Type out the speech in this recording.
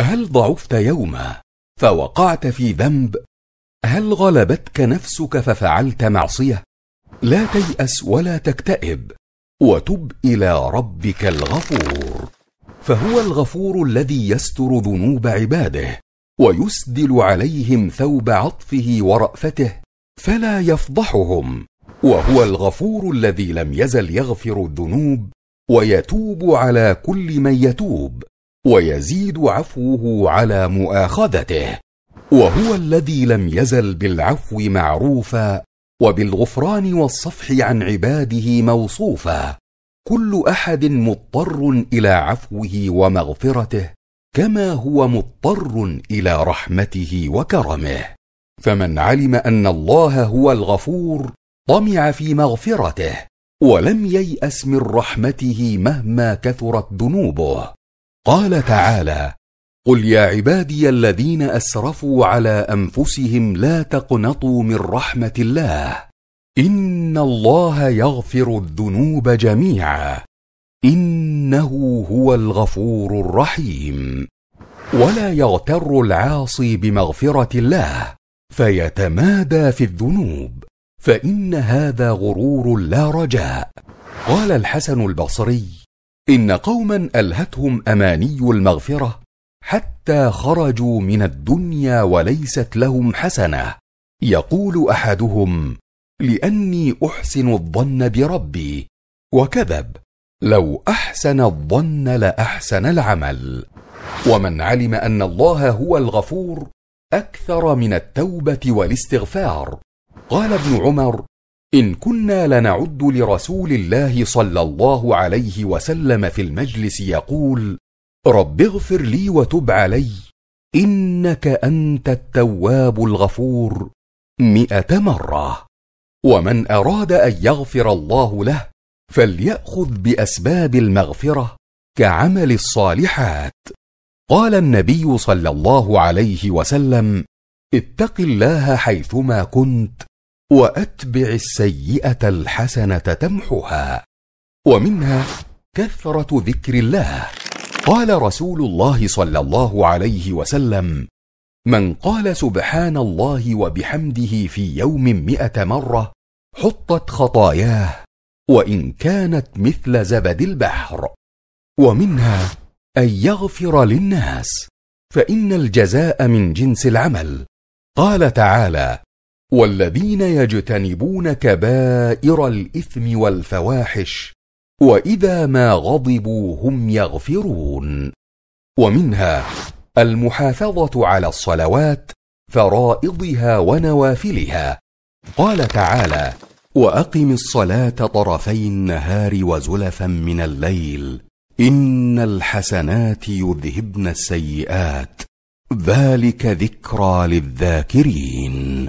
هل ضعفت يوما فوقعت في ذنب هل غلبتك نفسك ففعلت معصيه لا تياس ولا تكتئب وتب الى ربك الغفور فهو الغفور الذي يستر ذنوب عباده ويسدل عليهم ثوب عطفه ورافته فلا يفضحهم وهو الغفور الذي لم يزل يغفر الذنوب ويتوب على كل من يتوب ويزيد عفوه على مؤاخذته وهو الذي لم يزل بالعفو معروفا وبالغفران والصفح عن عباده موصوفا كل احد مضطر الى عفوه ومغفرته كما هو مضطر الى رحمته وكرمه فمن علم ان الله هو الغفور طمع في مغفرته ولم يياس من رحمته مهما كثرت ذنوبه قال تعالى قل يا عبادي الذين اسرفوا على انفسهم لا تقنطوا من رحمه الله ان الله يغفر الذنوب جميعا انه هو الغفور الرحيم ولا يغتر العاصي بمغفره الله فيتمادى في الذنوب فان هذا غرور لا رجاء قال الحسن البصري ان قوما الهتهم اماني المغفره حتى خرجوا من الدنيا وليست لهم حسنه يقول احدهم لاني احسن الظن بربي وكذب لو احسن الظن لاحسن العمل ومن علم ان الله هو الغفور اكثر من التوبه والاستغفار قال ابن عمر ان كنا لنعد لرسول الله صلى الله عليه وسلم في المجلس يقول رب اغفر لي وتب علي انك انت التواب الغفور مئه مره ومن اراد ان يغفر الله له فلياخذ باسباب المغفره كعمل الصالحات قال النبي صلى الله عليه وسلم اتق الله حيثما كنت واتبع السيئه الحسنه تمحها ومنها كثره ذكر الله قال رسول الله صلى الله عليه وسلم من قال سبحان الله وبحمده في يوم مئه مره حطت خطاياه وان كانت مثل زبد البحر ومنها ان يغفر للناس فان الجزاء من جنس العمل قال تعالى والذين يجتنبون كبائر الاثم والفواحش واذا ما غضبوا هم يغفرون ومنها المحافظه على الصلوات فرائضها ونوافلها قال تعالى واقم الصلاه طرفي النهار وزلفا من الليل ان الحسنات يذهبن السيئات ذلك ذكرى للذاكرين